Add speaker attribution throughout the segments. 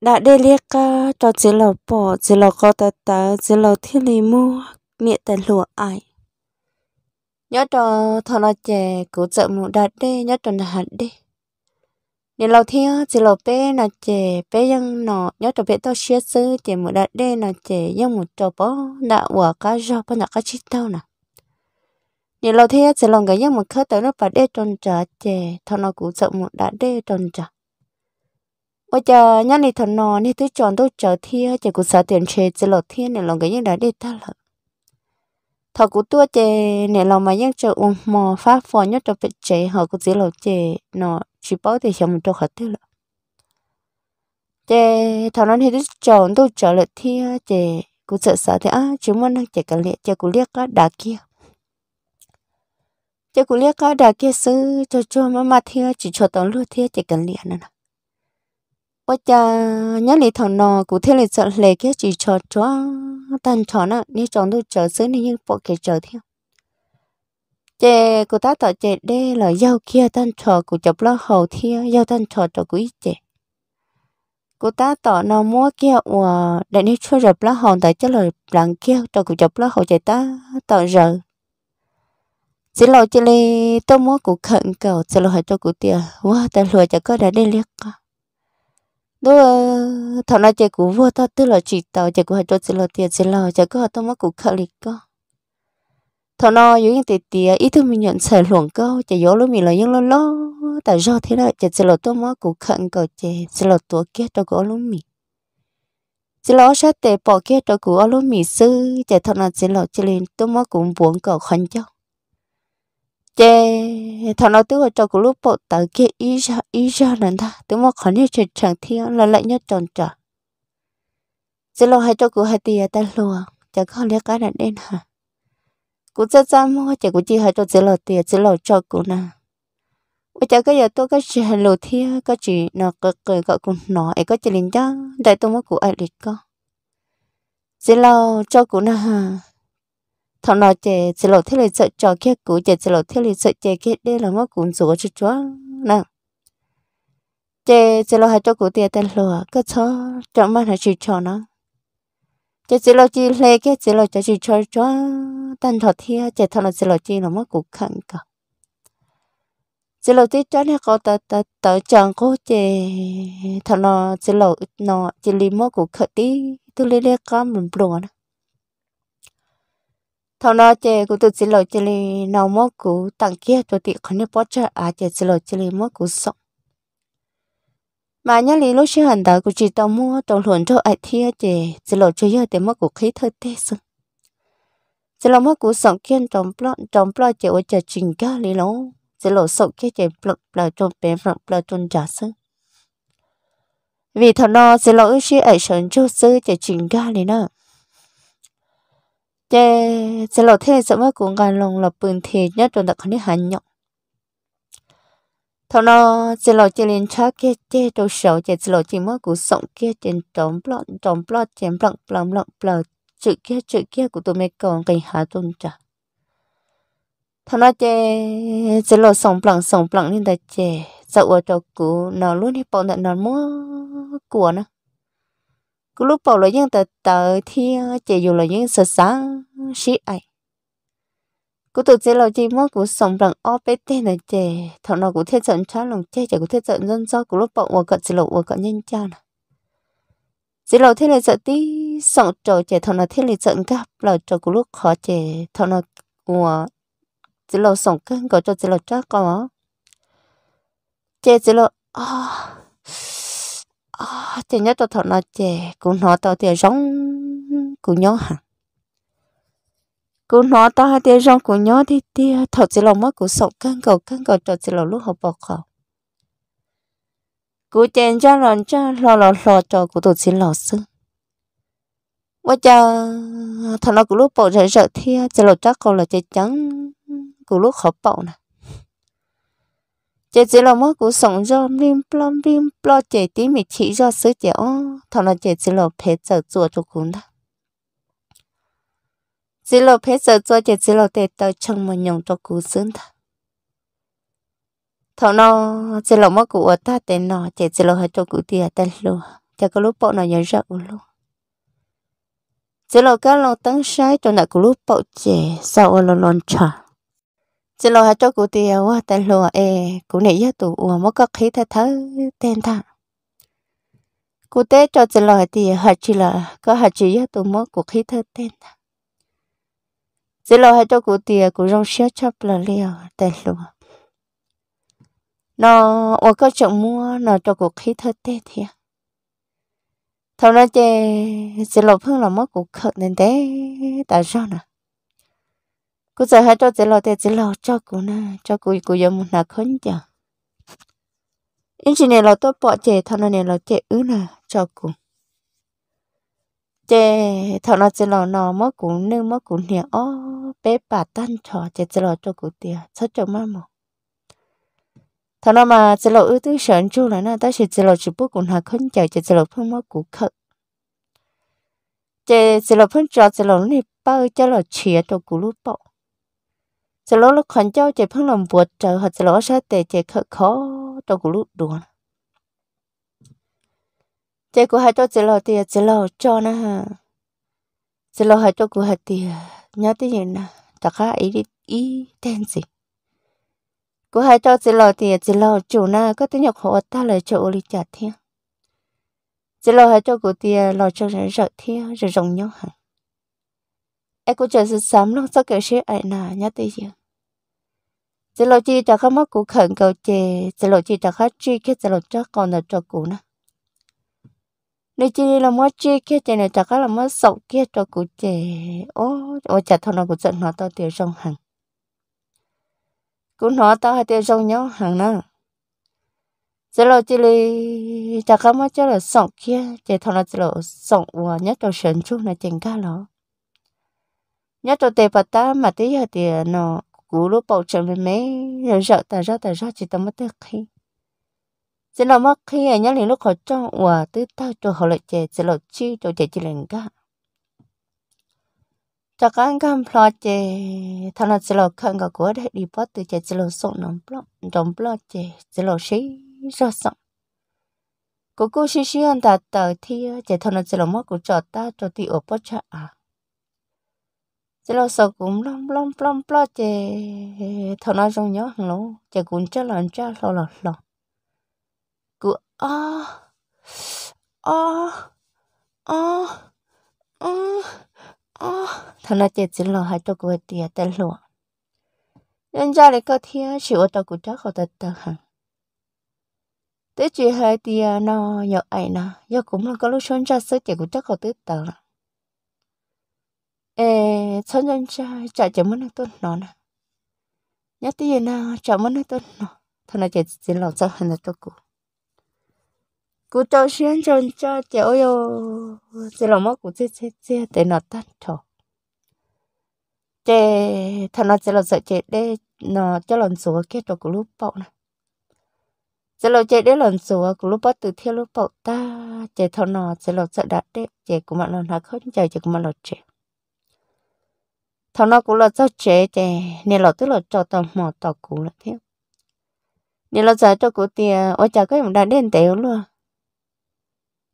Speaker 1: đã để liệt ca cho chế lò bỏ chế lò có tà tà chế lò thiên lý mua miệng tà lụa ai nhớ cho thọ nó chè cố chợ mụ đã đê nhớ cho nó hạt đê nên lò thiên chế lò bé là chè bé dân nọ nhớ cho bé tao xia sư chè mụ đã đê là chè dân mụ cho bó đã quả ca rau bó đã ca chít tao nè nên lò thiên chế lò cái dân mụ khơi tới nó bà đê tròn trả chè thọ nó cố chợ mụ đã đê tròn trả bây giờ nhá này thằng nó này thứ chọn tôi chờ thi chỉ cũng sợ tiền chơi chỉ lọt thi này lòng cái như đã đi ta lợ thọ của tôi chế này lòng mà những chơi uống mò phá phò nhất cho bị chơi họ cũng chỉ lọt chơi, nó chỉ bảo thì xem cho hết thế lợ chế thằng nó thì thứ chọn tôi chờ lọt thi chế cũng sợ sợ thế á chúng mình chế cả liệt chơi cũng liệt cái đá kia chơi cũng liệt cái đá kia sư cho cho mà mà thi chỉ cho tao luôn thi chế cả liệt nữa bây giờ nhớ lý thằng nọ cũng thế là sợ lệ cái chỉ cho cho tan cho nó nếu chọn tôi chờ xứ này như bộ cái chờ theo chè cụ ta tạo chè đê là dâu kia tan cho cụ chụp lo hầu thia dâu tan cho cho cụ ít chè cụ ta tỏ nó mua kia ủa để nếu cho rập lá hòn tại cho lời rằng kia cho cụ chụp lá hòn chạy ta tỏ giờ chỉ lo chỉ li tôi mua cụ khẩn cầu chỉ lo hỏi cho cụ tiền quá ta lừa cho có đã đi liếc thằng nó chạy cú vô ta tức là chỉ tàu chạy cú hai chỗ chỉ là tiền chỉ là chạy cú họ tao mắc cú khờ lịch co thằng nó yếu những tiền tiền ít thôi mình nhận sẻ luồng cơ chạy gió lúc mình là những lo lo tại do thế là chạy chỉ là tao mắc cú khờ cơ chạy chỉ là tuổi kia tao có lúc mình chỉ là sát tệ bỏ kia tao cú ở lúc mình sư chạy thằng nó chỉ là chỉ lên tao mắc cũng buồn cậu khăn cháu chế thằng nào tức là cho cái lúc bộ tới kia ý ra ý ra lần ta tức mà khó nhất chuyện chẳng thiên là lại nhất tròn trở chế lo hai cho cụ hai tiền ta lùa chả có lẽ cái này đến hả cụ ra ra mua chả cụ chỉ hai cho chế lo tiền chế lo cho cụ nè bây giờ cái giờ tôi cái chuyện hành lộ thiên cái chuyện nó cái cái gọi cụ nó ấy có chỉ linh đó đại tôi mới cụ ai lịch có chế lo cho cụ nè thằng nào chè chỉ lộ thế này sợ cho kia cũ chè chỉ lộ thế này sợ chè kia đây là mất cũng rủa cho chúa nè chè chỉ lộ hai cho cũ tiền tên lừa cứ cho trong mà hai chỉ cho nó chè chỉ lộ chỉ lê kia chỉ lộ cho chỉ cho cho, tên thọ thia chè thằng nào chỉ lộ chỉ là mất cũng khăn cả chỉ lộ tí cho này có tờ tờ tờ chàng cô chè thằng nào chỉ lộ nó chỉ lì mất cũng khẩn đi, tôi lấy lê con mình buồn thọ nó chè cụ tự xin lỗi chè li nào mốt cụ tặng kia cho tiệt không nên bỏ chợ à chè xin lỗi chè li mốt cụ sống mà nhớ lý lúc xưa hành đạo của chị tao mua tao luận cho ai thia chè xin lỗi chơi giờ để mốt cụ khí thơ tê sưng xin lỗi mốt cụ sống kiên trong plot trong plot chè ở chợ trình ca lý lâu xin lỗi sống kia chè plot plot trong bé plot plot trong giả sưng vì thọ nó xin ước xưa ai sống cho sư chè trình ca lý nữa จเจหลอเทสมัยกุงการลงหลอปืนเทียอจนดะกคนนี้หันหยงทนอจะหลอจะเริญนช้าเกเจตัวีสาเจจหลอจีมั่อกูส่งเกเจนจอมปลอดจอมปลอดเจมปลองปลองปลองปลอดจุดเกจุดเกกูตัวไม่กองกันหาตุนจ้ะทนอเจเจหลอส่งปลังส่งปลังนี่แต่เจจะอวดตัวกูนอนรุ้นที่ปอนแต่นอนมั่วกลัวนะ cứ lúc bảo là những tờ tờ thì chỉ dù là những sợ sáng xí ai cứ tụt chế là chỉ mất cứ sống rằng ô bé tên là chè thằng nào cũng thế trận chó lòng chè chè cũng thế trận dân do cứ lúc bảo ủa cận chỉ lộ ủa cận nhân cha nè chỉ lâu thế là sợ tí sống trò chè thằng nào thế là trận gặp là trò cứ lúc khó chè thằng nào của chỉ lâu sống căng có trò chỉ lâu chắc có chè chỉ lâu à chị ờ, nhất tôi thọ nó chị cũng nó tao thì giống cũng nhỏ hả cũng nó tao hai tiếng giống cũng nhỏ thì thì thọ chỉ lòng mắt cũng sọc căng cầu căng cầu cho chỉ lòng lúc học bọc khẩu cú chen cho lon cho lo lo lo cho cú tổ xin lò sư quá chờ thọ nó cũng lúc bộ rẻ rợ thì chỉ lột chắc câu là chơi trắng cũng lúc học bậu nè chị chỉ lo mất của sống cho lim plom lim plo chị tí mì chỉ cho sứ chị ô thằng nào chị chỉ lo phải giờ chùa cho cũng đó chỉ lo phải giờ chùa chị chỉ là để tao chồng mà nhồng cho cú sướng đó thằng nó chỉ là mất ở ta tên nó chị chỉ là hai cho cú tiền tên luôn chả có lúc bọn nó nhớ ra luôn chỉ lo cái lòng tăng sai cho nó cú lúc bọn chị sao ôn lon tròn chỉ lo cho cụ tiêu tại lùa e cụ này giá tụ ủa mất cái khí thay thớ tên ta cụ tế cho chỉ lo thì họ chỉ là có họ chỉ giá tụ mất cụ khí thế tên ta chỉ lo cho cụ tiêu cụ rong xía chắp là liều tại lùa nó ủa cái chỗ mua nó cho cụ khí thế tên thì thằng nó chê chỉ lo phương là mất cụ khợt nên thế tại sao nào cứ giờ hai cho chỉ lo thì chỉ lo cho cô na, cho cô cô giờ muốn là khốn chả in chỉ này là tôi bỏ chè thằng này là chè ứ na, cho cô chè thằng nó chỉ lo nó mất cô nương mất cô nè ó bé bà tan trò chè chỉ lo cho cô tiền sao cho má mà. thằng nó mà chỉ lo ứ tứ sợ chú là na, ta chỉ chỉ lo chỉ bút cũng là khốn chả chè chỉ lo không mất cô khóc. chè chỉ lo không cho chỉ lo này bao cho lo chia cho cô lúc bỏ giờ lỗ lúc khẩn cho chạy phương lòng buộc trở hoặc giờ lỗ sẽ tệ chạy khó khó trong cuộc lúc đùa chạy của hai cho giờ lỗ thì giờ lỗ cho nó ha giờ lỗ hai cho của hai thì nhớ tới gì nè chắc khá ý đi ý tên gì của hai cho giờ lỗ thì giờ lỗ chủ na có tiếng nhạc hộ ta lại ô li trả thiên giờ lỗ hai cho của thì lỗ cho rất thiên rất rộng nhau hẳn ai cũng chờ sự sắm luôn sao kể sẽ ai nà nhá tới giờ chỉ lo chi cho không mất cụ khẩn cầu chè chỉ lo chi cho khá chi khi chỉ lo cho còn là cho cụ nè nếu chỉ là mất chi khi chè này cho khá là mất sầu khi cho cụ chè ô ô chả thằng nào cũng giận nó tao tiêu trong hàng cũng nó tao hay tiêu trong nhau hàng nè chỉ lo chỉ là cho khá mất chỉ là sầu khi chè thằng nào chỉ là sầu hòa nhất cho sướng chút là chèn cá lọ nhất tôi tệ bà ta mà tí giờ thì nó cú lúc bầu trời mình mấy rồi ta rợ ta rợ chỉ tao mất tức khi chỉ là mất khi à nhớ lúc họ trong hòa tứ tao cho họ lại chè chỉ là chi cho chè chỉ liền cả cho các anh cam plo chè thằng là chỉ là khăn cả của đấy đi bắt từ chè chỉ là sống nóng plo nóng plo chè chỉ là xí ra sống cô cô xí xí anh ta tờ thi chè thằng là chỉ là mất của cho ta cho thì ở bắt chả à chỉ lo sợ cũng lom lom lom lo chè thằng nào trong nhớ hàng lo chè cũng chả lần chả lo lo lo cứ à à à à à thằng nào chè chỉ lo hai tao cứ tiệt tên lo nhân gia lại có thiên chịu ở tao cũng chắc họ tao tật hàng tới chuyện hai tiệt nó nhớ ấy nè giờ cũng là có lúc xuống ra sớm chè cũng chắc họ tứ tật ê sống nhân cha chả chả muốn tôi nó nè nhớ tiền nào chả muốn tôi nó thằng nào chỉ chỉ lo cho hắn là tôi cũ cũ cho xuyên cho cho chả ôi ô chỉ lo mất cũ chết chết chết để nó tan thọ chè thằng nào chỉ lo sợ chè để nó cho lần số kết cho cũ lúc bậu nè sẽ lo chạy đến lần số cũ lúc bắt từ theo lúc bậu ta chạy thằng nào sẽ lo sợ đã đấy chạy cũng bạn nó là không chạy chạy cũng bạn nó chạy thằng nó cũng là cháu trẻ trẻ nên là tức là cho tao mò tao cũ là thế nên là giờ cho cụ tiền ôi chả có một đàn đen tiểu luôn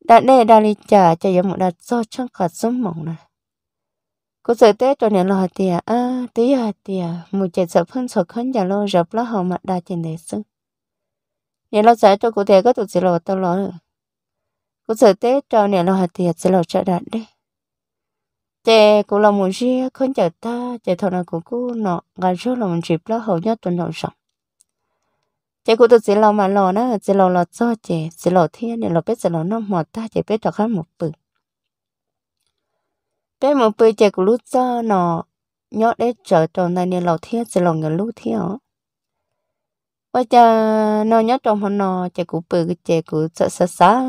Speaker 1: đàn đen đàn đi chả chả giống một đàn do trong cả số mộng này cô sợ tết cho nên là tiền à tí à tiền một chè sợ phân sợ khấn giờ lo rập lá hồng mặt đa trên để sưng nên là giờ cho cụ tiền có tụi gì lo tao lo cô sợ tết cho nên là tiền sẽ lo cho đàn đen chè cũng là một chi không chở ta chè thôi là cũng cứ nọ gà số là một dịp đó hầu nhất tuần đầu sống chị cũng tự lo mà lo nó chị lo lo cho chè chị lo thiên này lo biết chị lo nó mọt ta chị biết thật khác một bự biết một bự chè cũng lúc cho nọ nhớ để chờ tròn này này lo thiên chị lo người lúc thiên và giờ nó nhớ trong hôm nọ chạy cụ bự cái chạy cụ sợ sợ sợ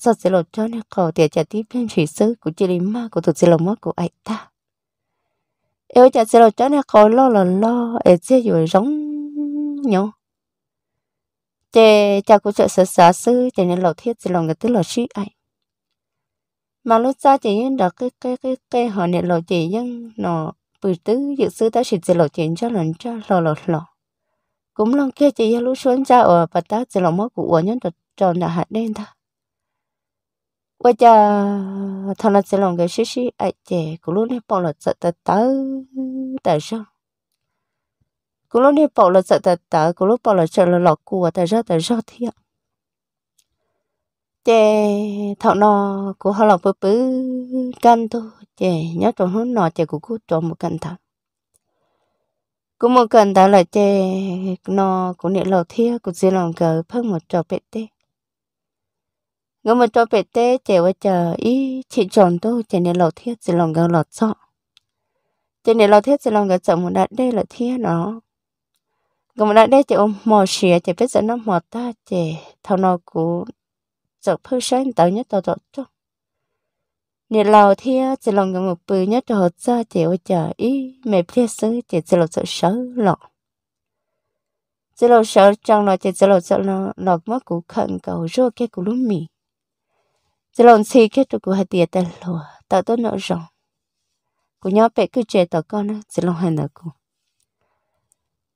Speaker 1: sợ sẽ lột cho nó cổ thì chạy tiếp bên chỉ sư của chị lấy má của thực sự là má của ấy ta yêu chạy sẽ lột cho nó cổ lo lo lo ấy sẽ rồi giống nhau chạy chạy cụ sợ sợ sợ sư chạy nên lột thiết sẽ lòng người tức là sĩ ấy mà lúc xa chị yên đó cái cái cái cái họ này lột chị yên nó bự tứ dự sư ta chỉ sẽ lột chị cho lần cho lò lò lò cũng lòng kia chỉ lúc xuống ra ở bà ta chỉ lòng mất của nhân được tròn là hạt đen ta bây giờ thằng là chỉ lòng cái xí xí ai chè cũng luôn hết bỏ là sợ tớ tớ tại sao cũng luôn hết bỏ là sợ tớ tớ cũng lúc bỏ là sợ là lọt của tại sao tại sao thiệt chè thằng nó của họ lọt bự bự căn thôi chè nhớ trong hướng nọ chè của cô cho một căn thằng cũng một cần tao là che nó cũng nhẹ lầu thia cũng dễ lòng cờ phất một trò bẹt tê ngắm một trò bẹt tê chè qua chờ ý chị chọn tôi chè nhẹ lầu thia dễ lòng cờ lọt sọ chè nhẹ lầu thia dễ lòng cờ sợ một đại đê là thia nó ngắm một đại đê chè ôm mò xìa chè biết dẫn nó mò ta chè thao nó cũng sợ phơi sáng tao nhất tao tọt chung nè lò thia chỉ lòng một bự nhất cho hột ra chỉ ô chờ ý mẹ phía sư chỉ chỉ lò sợ sợ lọ chỉ lò sợ chẳng lò chỉ chỉ lò sợ lọ lọ mất cú khẩn cầu rô cái cú lúc mì chỉ lò xì cái tụ cú hai tiền tên lùa tạo tôi nợ rộng cú nhỏ bé cứ chơi tỏ con á chỉ lò hai nợ cú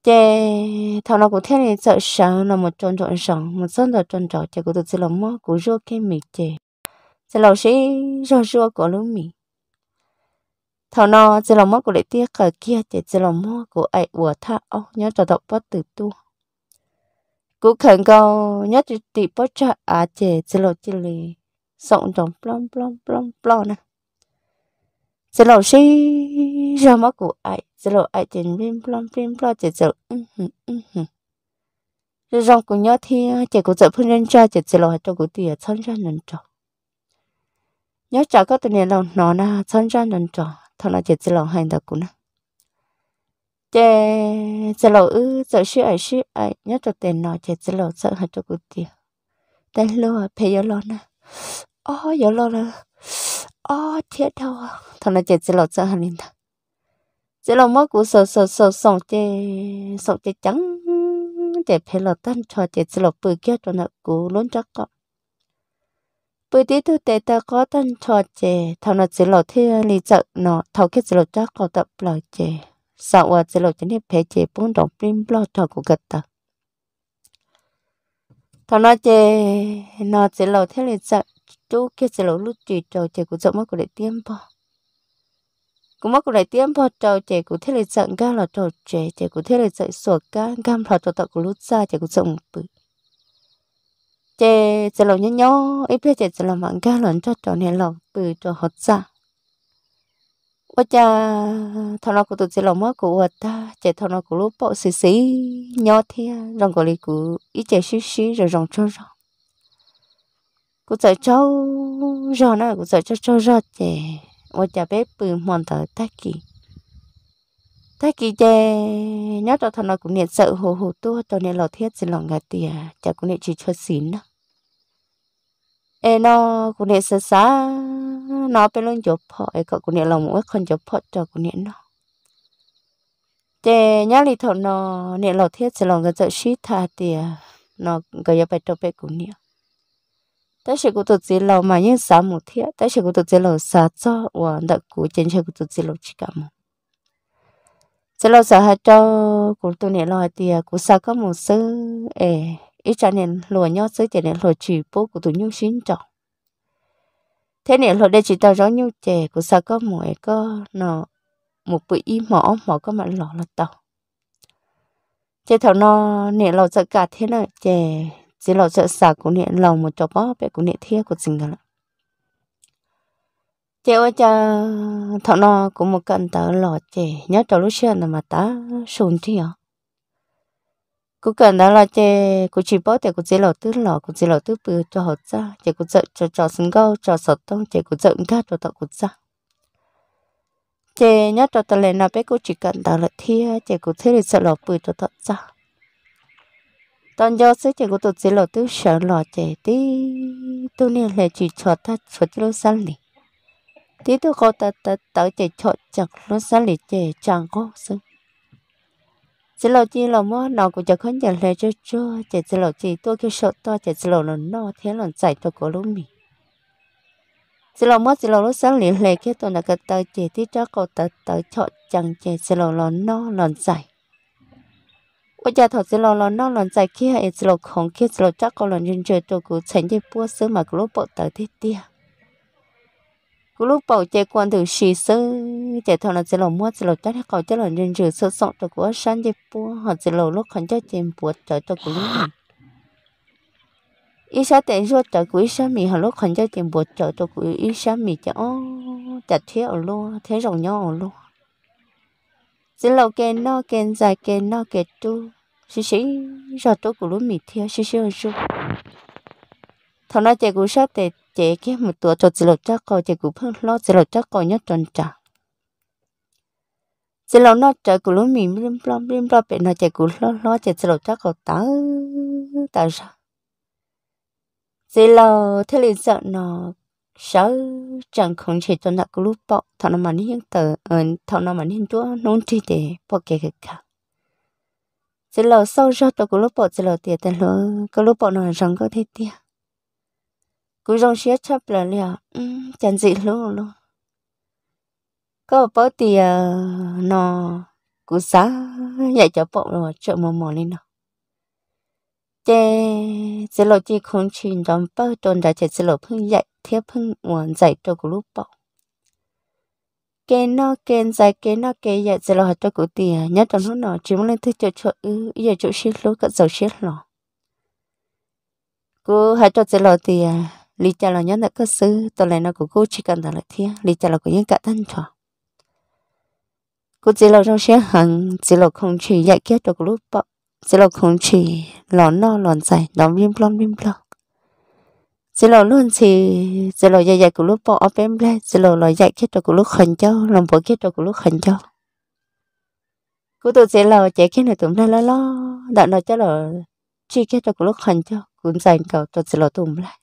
Speaker 1: chè thằng nào cũng thế này sợ sợ là một tròn tròn rộng một số là tròn tròn chỉ cú tụ chỉ lò mất cú rô cái mì chè chỉ lâu sĩ rô rô của lúc mì thọ nó chỉ lâu mơ của lại tiếc ở kia chỉ chỉ lâu mơ của ai của tha ô nhớ trò đọc bất tử tu cú khẩn cầu nhớ chỉ tì bất cha à chỉ chỉ lâu chỉ lì sọng trống plom plom plom plom nè chỉ lâu sĩ rô mơ của ai chỉ lâu ai tiền plim plom plim chỉ chỉ ừ ừ ừ, ừ. nhớ thì chỉ cũng sợ phân lên chỉ chỉ lâu cho cũng tiền thân ra nên trọng nhớ các có này lòng nó là chân chân đơn trò thằng là chết lòng hành đặc cũng na chè chè lẩu ư chợ sư ấy sư ấy nhớ cho tiền nó chè chè lẩu sợ hạt cho cụ tiền đây lô à phải nhớ lo na ó nhớ lo na ó chết đâu thằng là chè chè lẩu sợ hạt linh ta chè lẩu mất cụ sợ sợ sợ sợ chè sợ chè trắng chè phải lẩu tan cho chè chè lẩu bự kia cho nó cụ lớn chắc cọ bởi tí tôi tệ ta có thân cho chè thằng nó chỉ lộ thế lý chợ nó thầu cái chỉ lộ chắc có tập lời chè sau và chỉ lộ chỉ nên phải chè bốn đồng pin lo cho của gật ta thằng nó chè nó chỉ lộ thế lý chợ chú cái chỉ lộ lúc chỉ trò chè của giọng mắc của đại tiêm bao cũng mắc của đại tiêm bao cho chè của thế lý chợ ga là trò chè chè của thế lý chợ sủa ga gam thọ trò tập của lúc ra chè của giọng bự chế chế lầu nhớ nhớ ít biết chế chế lầu mặn cá lợn cho cho hè lầu bự cho hot ra và cha thằng nào cũng tụt chế lầu mất của ta chế thằng nào cũng lúc bỏ xì xì nhớ thia rồng của lì cụ ít chế xí xí rồi rồng cho rong cụ sợ cháu rong nó cụ sợ cháu cháu rong chế và cha bé bự mòn tới tay kì thế kỳ chê nhớ cho thằng nó cũng niệm sợ hồ hồ tua cho nên lò thiết xin lòng ngài tìa chả cũng niệm chỉ cho xín đó ê nó cũng niệm sợ xa nó bên luôn chụp họ ê cậu cũng niệm lòng mỗi con chụp họ cho cũng niệm nó chê nhớ lì thằng nó niệm lò thiết xin lòng ngài sợ shit thà tìa nó gọi là bài trò bé cũng niệm ta sẽ có tụt gì lâu mà những sáng một thiết ta sẽ có tụt gì lâu sáng cho và đặc cú trên sẽ có tụt gì lâu chỉ cả một sẽ lo sợ hết cho cụ tôi nè lo thì cụ sợ có một sư ê ít cho nên lùa nhau sư chỉ nên lùa chỉ bố của tôi nhung xin trọng thế nè lùa đây chỉ tao rõ nhung trẻ cụ sợ có một có nó một bữa y mỏ mỏ có mặt lọ là tàu chế thảo nó nè lo sợ cả thế là trẻ chỉ lo sợ sợ của nè lòng một chỗ bó bé của nè thia của sinh đó chế ô cha thọ nó cũng một cần tờ lọ chế nhớ cho lúc xưa là mà tá sùn chứ nhở cứ cần đó là chế cứ chỉ bó thì cứ chỉ lọ tứ lọ cứ chỉ lọ tứ bự cho họ ra chế cứ giận cho cho sừng gâu cho sọt tông chế cứ giận cả cho tao cứ ra chế nhớ cho tờ lên nào bé cứ chỉ cần tờ là thia chế cứ thế thì sợ lọ bự cho tao ra tao do sẽ chế cứ tụt chỉ lọ tứ sợ lọ chế tí tôi nè là chỉ cho ta cho tao sáng liền tí tôi có ta ta ta chạy chọt chặt nó sẽ lì chạy chàng có sự chỉ là chi là mơ nào của chẳng khấn nhận lại cho cho chạy chỉ là chi tôi cái sợ to chạy chỉ là nó nó thế là chạy tôi có lúc mình chỉ là mơ chạy là lúc sáng liền lệ cái tôi là cái tớ chạy, tí chạy cậu tớ tớ chạy chẳng chạy, chỉ là nó nó là chạy bây giờ thật sự là nó là chạy chạy, chạy khi hay chỉ là không khi chỉ là chắc còn là nhân chơi tôi cũng tránh đi bua sớm mà lúc bộ tớ thế tiếc lúc bảo chạy quan thử xì sư chạy thằng là chạy lầu mua chạy lầu chắc cậu chạy lầu nên rửa sơ sọt được của sáng chạy búa họ chạy lầu lúc hắn chạy chém búa chạy cho cú lúc ý sao tiền ruột chạy cú ý sao mì họ lúc hắn chạy chém búa chạy cho cú ý sáng mì chạy ô chạy thế ở luôn thế rồng nhau ở luôn chạy lầu kén no kén dài kén no kén tu xí xí rồi tôi cú lúc mì theo xí xí ở luôn thằng nó chạy cú sát để chạy cái một tuổi cho chỉ lột chắc coi chạy cú phân lo chỉ lột chắc coi nhất tròn trả chỉ lột nó chạy cú lúc mình blim blam blim blam bị nó chạy cú lo lo chạy chỉ lột chắc coi tớ tớ sao chỉ lột thế liền sợ nó sợ chẳng không chỉ cho nó cú lúc bọ thằng nó mà đi hiện tờ ờ, thằng nó mà đi chúa nôn chi để bỏ cái cái cả chỉ lột sâu cho tao cú lúc bọ chỉ lột tiệt tiền lột cú lúc bọ nó rằng có thế tiền cứ rong xía chấp là liền chẳng gì luôn luôn có bao tiền nó cú xá dạy cho bộ rồi chợ mò mò lên nào chế chế lo chỉ không chuyện đón bao đồn đã chế chế lộ phương dạy thiết phương nguồn dạy cho cú lúc bộ cái nó cái dạy cái nó cái dạy chế lo hạt cho cú tiền nhất trong lúc nào chỉ muốn lên thứ cho cho ư giờ chỗ xí lúc cất dầu xí lò cú hạt cho chế lo tiền lý cha là nhớ đã cơ sư tôi lại nó của cô chỉ cần là thiên lý cha là của những cả thân trò cô chỉ là trong xe hằng chỉ là không chỉ dạy kết được lúc bọ chỉ là không chỉ lón no lón dài đóng bim plom bim plom chỉ là luôn chỉ chỉ là dạy dạy của lúc bọ ở bên bên chỉ là lời dạy kết được của lúc khẩn châu lòng bỏ kết được của lúc khẩn châu cô tôi chỉ là chạy cái này tụm ra lo lo đã nói cho là chỉ kết được của lúc khẩn châu cũng dành cầu tôi chỉ là tụm lại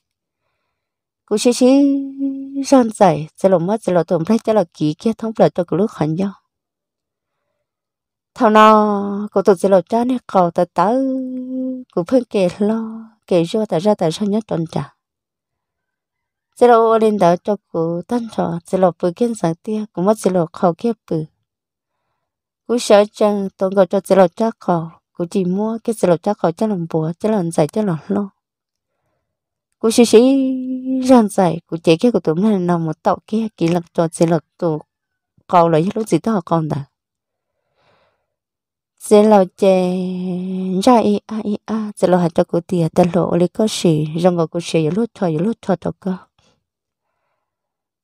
Speaker 1: cú xí xí răn dậy sẽ lộ mất sẽ lộ tổn phách sẽ lộ ký kia thông lợi cho cứ lúc hẳn nhau thằng nó cú tụt sẽ lộ cha này cầu tớ tớ cú phân kể lo kể cho tớ ra tớ sao nhất tuần trả sẽ lộ lên đó cho cú tan trò sẽ lộ bự kiến sáng tia cũng mất sẽ lộ khẩu kia bự cú sợ chăng tôi cầu cho sẽ lộ cha cầu, cú chỉ mua cái sẽ lộ cha cầu cho lòng bùa cho lòng dạy cho lòng lo cú xí xí răng dài cú chế kia của tụi này là một tàu kia kỹ lực cho chế lực tụ cầu lấy lúc gì đó con đã chế là chế ra ý a ý a chế là hạt cho cô tiền tên lộ lấy có xí răng của cú xí lúc cho lúc thôi cho cơ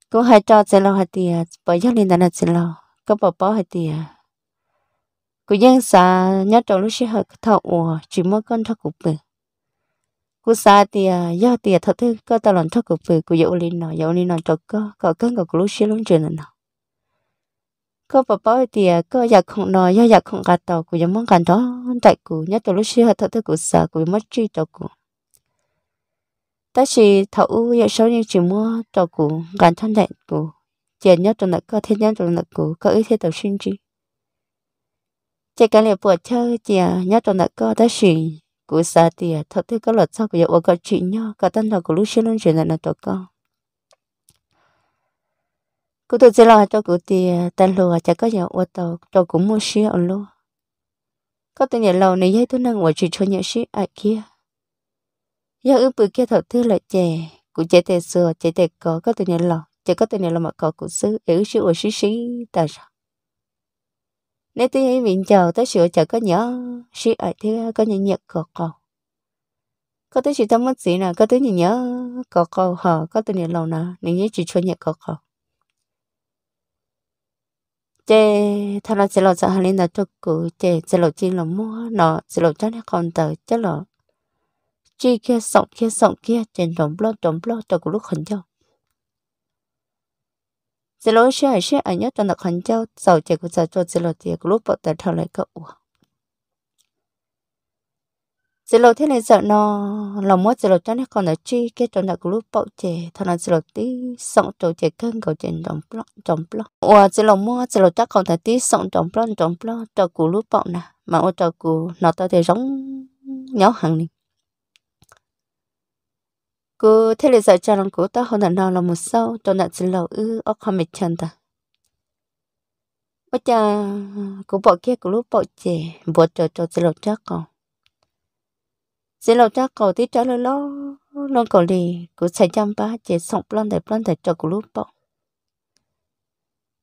Speaker 1: Cô hai cho chế là hạt tiền bởi giác liên đàn là chế là có bỏ bỏ hạt tiền Cô dân xa nhớ trong lúc xí hạt thọ chỉ mới con thọ cục bự cú sa thì do thì thật thế có tao lần thật cục về cú dậu lên nó dậu lên nó cho có có cân có lú xí lún chuyện nó có bà bảo thì có giặc không nó do giặc không gạt tàu cú giống mong cần đó tại cú nhất tao lú xí thật thế cú sa cú mất chi tàu cú ta chỉ thấu giờ sau như chỉ mua tàu cú gắn thân đại cú tiền nhất tụi nó có thiên nhất tụi nó cú có ít thế tàu sinh chi chỉ cái này bữa chơi chỉ nhất tụi nó có ta chỉ cú sa thì thật thế có lọt sao của vợ chị nhau, cả tân là của lúc xưa luôn chuyện này là tôi có cú tôi sẽ lo cho cú thì tân lùa chả có vợ ở tàu cho cú mua xí ở luôn có tôi nhận lâu này giấy tôi năng ngoài chị cho nhận xí ai kia giờ ước bự kia thật thứ là trẻ, cú trẻ tè sửa chè tè có có tôi nhà lầu chả có tôi nhà lầu mà có cú xứ ước xí ở xí xí ta sao nếu tí viện chờ tới sửa chờ có nhớ, sĩ ở thì có nhớ nhận cờ cờ. Có tới sĩ tâm mất gì nè, có tới nhận nhớ cờ cờ hờ, có tới nhận lâu nè, nên nhớ chỉ cho nhận cờ cờ. Chê, thà là sẽ lộ sợ hà lên là cho cụ, chê, sẽ lộ chi là mua, nó, sẽ lộ cho nó còn tờ, chứ lộ. Chi kia sọng kia sọng kia, trên trống blo trống blo, cho cụ lúc khẩn nhau chỉ lối xe hay xe nhớ tận được hành châu sau chỉ có giờ cho chỉ lối chỉ có lúc bắt đầu thâu lại cậu chỉ lối thế này sợ nó lòng mất chỉ lối cho nên còn là chi cái tận được lúc bắt chỉ thâu là chỉ lối tí sống chỗ chỉ cân cầu trên đồng plon chỉ lối mua chỉ lối chắc còn thấy tí sống đồng plon đồng plon cho cú lúc nè mà ô cho cú nó tới giống nhớ hàng này cứ thế là giờ cho lòng cố ta hơn là nào là một sau, cho nạn xin lầu ư ở không biết chân ta bây giờ cố bỏ kia cố lúc bỏ chè bỏ cho cho xin lầu chắc còn xin lầu chắc còn thì trả lời lo lo còn đi cố xây chăm ba chè sống lon đẹp lon đẹp cho cố lúc bỏ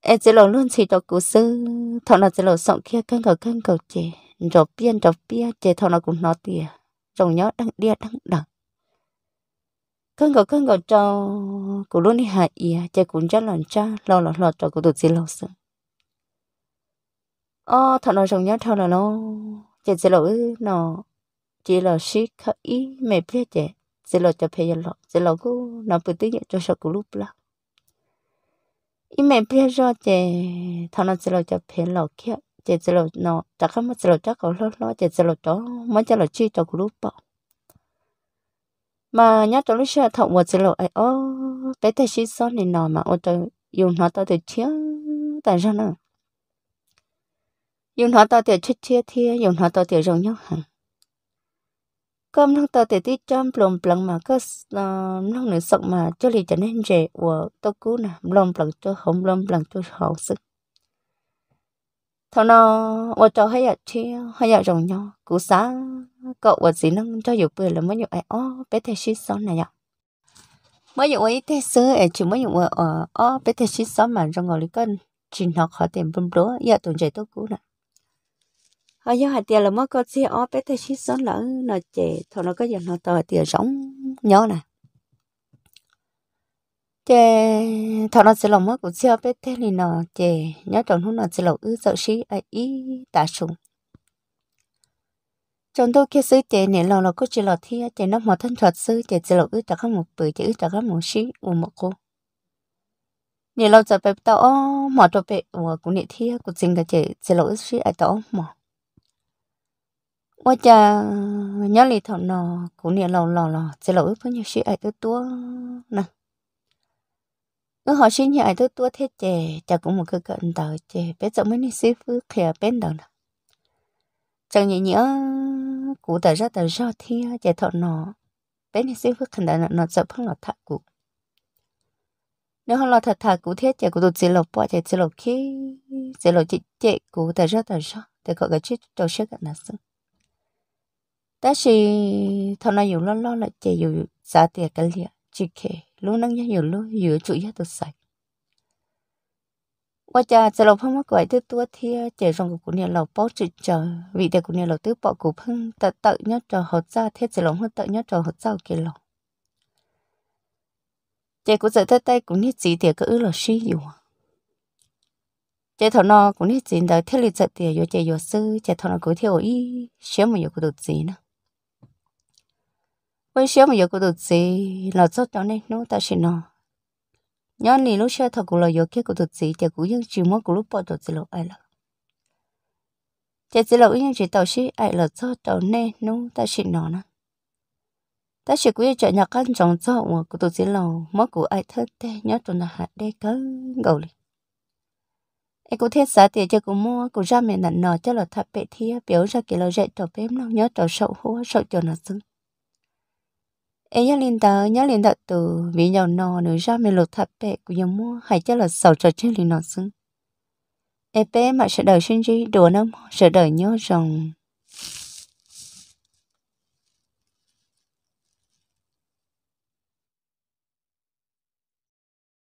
Speaker 1: em xin lầu luôn chỉ cho cố sư thằng nào xin lầu sống kia căng cầu căng cầu chè rồi biên rồi biên chè thằng nào cũng nói tiền rồi nhớ đang đi, đang đằng con gò con gò cho cụ luôn đi hạ ý chạy cũng chắc lần cha lo lo lo cho cụ tự gì lo sợ ờ thật nào chồng nhớ thằng là nó chạy gì lỗi nó chỉ là sĩ khởi ý mẹ biết chạy chỉ là cho phải lo chỉ là cứ nó bự tí cho sợ cụ lúc là ý mẹ biết rõ chạy thằng nào chỉ là cho phải lo kia chạy chỉ là nó chắc không mà chỉ chắc có lo lo chạy chỉ là đó mới chỉ là chi cho cụ lúc bảo mà nhớ tôi lúc xưa thọ một chỉ lộ ấy ô bé thầy sĩ xót này nọ mà ô tôi dùng nó tôi từ chia tại sao nữa dùng nó tôi từ chết chia thia dùng nó tôi từ rồng nhau hẳn cơm nông tôi từ tí chăm plom plom mà có nông ờ, nước sọc mà cho lì trở nên rẻ của tôi cứu nè plom plom cho không plom plom cho hậu sức thằng nó ở cho hay ở chi hay ở rồng nhau cú xá cậu ở gì nâng cho dục bừa là mới nhục ấy ó bé thề shit son này ạ mới nhục ấy thế xưa ấy chỉ mới nhục ở ờ, ờ, ó bé thề shit son mà trong ngồi lấy cân chỉ học họ tiền bấm đố giờ tuần chạy tốt cú nè ở giờ hạt tiền là mới có xe ó bé thề shit son lỡ nó trẻ thôi nó có giờ nó tờ tiền rỗng nhớ nè chè thọ nó sẽ lòng mất của chưa biết thế này nọ chè nhớ chọn hút nó sẽ lòng ư sợ sĩ ai ý tả sùng chọn tôi kia sứ chè nè lòng là có chỉ là thi chè nó một thân thuật sứ chè sẽ lòng ư trả các một bự chè ư trả các một sĩ u một cô nè lòng giờ bẹp tao mở đồ bẹp của cũng nè thi của chính cái chè sẽ lòng ư sĩ ai tao mở qua cha nhớ lì thọ nò cũng nè lòng lò lò sẽ lòng ư bao nhiêu sĩ ai tao tua nè ở họ xin ai tôi tua thế chè chả cũng một cái cận tờ chè bé chồng mới đi xí phứ khè à, bên đầu nè chẳng nhỉ nhớ cụ tờ ra tờ ra thi à, chè thọ nọ bé đi xí phứ khẩn đầu nọ sợ phong lọt thạc cụ nếu họ lọt thật thạc cụ thế chè cụ tôi chỉ lộc bỏ chè chỉ lộc khi chỉ lộc chị chè cụ tờ ra tờ ra để gọi cái chết cho xe cả nát sưng ta chỉ thọ nọ dù lo lo là chè dù giá tiền cái liệt chỉ kể luôn nâng nhau nhiều lô giữa chủ gia tự sạch qua cha sẽ lộc phong mắc quậy thứ tua thia trẻ rong của nhà lộc bó chữ chờ vị thế của nhà lộc tứ bỏ của phong tự tự nhớ trò hột ra thế sẽ lộc hơn tự nhớ trò hột sao kia lộc trẻ của sợ thay tay cũng nít gì thì cứ là suy yếu. trẻ thọ nó cũng nít gì đời thiết lịch sợ thì yo trẻ yo sư trẻ thọ nó cứ theo ý xem mà yo cũng được gì nữa với xíu mà giờ cô tụt gì là rất tao nên nó ta sẽ nó nhớ nè lúc xưa thật cũng là giờ kia cô tụt gì chả cũng những chiều mốt của lúc bỏ tụt gì lộ ai là chả chỉ là những chuyện tao xí ai là rất tao nên nó ta sẽ nó nè ta sẽ cũng chọn nhà căn trồng cho mà cô tụt gì lộ mốt của ai thất tê nhớ tụi nó hạt đê cớ gầu liền em cũng thiết giá tiền cho cô mua cô ra mẹ nặn nọ cho là thập bệ thia biểu ra kia là dạy trò bếm lòng nhớ trò sậu húa sậu cho nó dưng em nhớ liên tờ nhớ liên tờ từ vì nhau nọ nữa ra mình lột thập bệ của giống mua hay chắc là sầu trời chơi liền nọ xứng em bé mà sợ đời sinh gì đùa nó sợ đời nhớ rằng